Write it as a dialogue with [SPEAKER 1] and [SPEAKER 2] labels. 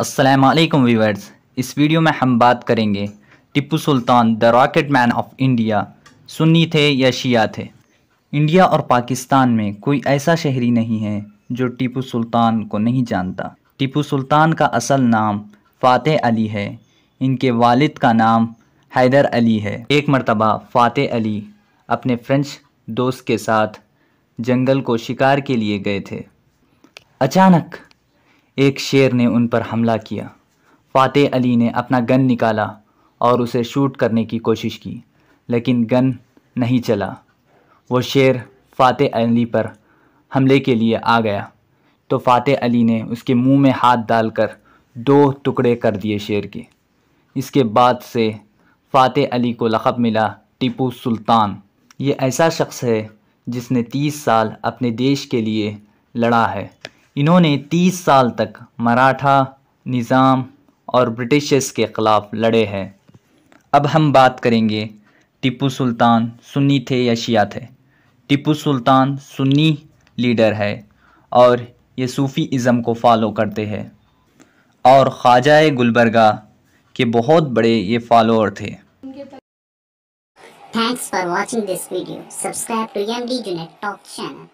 [SPEAKER 1] असलकम व्यूअर्स इस वीडियो में हम बात करेंगे Tipu Sultan the rocket man of India सुन्नी थे या शिया थे इंडिया और पाकिस्तान में कोई ऐसा शहरी नहीं है जो टिपू सुल्तान को नहीं जानता टिपू सुल्तान का असल नाम फ़ातह अली है इनके वालिद का नाम हैदर अली है एक मरतबा फ़ातह अली अपने फ्रेंच दोस्त के साथ जंगल को शिकार के लिए गए थे अचानक एक शेर ने उन पर हमला किया फ़ातेह अली ने अपना गन निकाला और उसे शूट करने की कोशिश की लेकिन गन नहीं चला वो शेर फ़ातेह अली पर हमले के लिए आ गया तो फ़ातेह अली ने उसके मुंह में हाथ डालकर दो टुकड़े कर दिए शेर के इसके बाद से फ़ातेह अली को लक़ब मिला टीपू सुल्तान ये ऐसा शख्स है जिसने तीस साल अपने देश के लिए लड़ा है इन्होंने 30 साल तक मराठा निज़ाम और ब्रिटिशर्स के ख़िलाफ़ लड़े हैं अब हम बात करेंगे टिपू सुल्तान सुन्नी थे या शिया थे टिपू सुल्तान सुन्नी लीडर है और ये सूफ़ी इज़म को फॉलो करते हैं और ख्वाजा गुलबर्गा के बहुत बड़े ये फॉलोअर थे Thanks for watching this video. Subscribe to MD Junet Talk channel.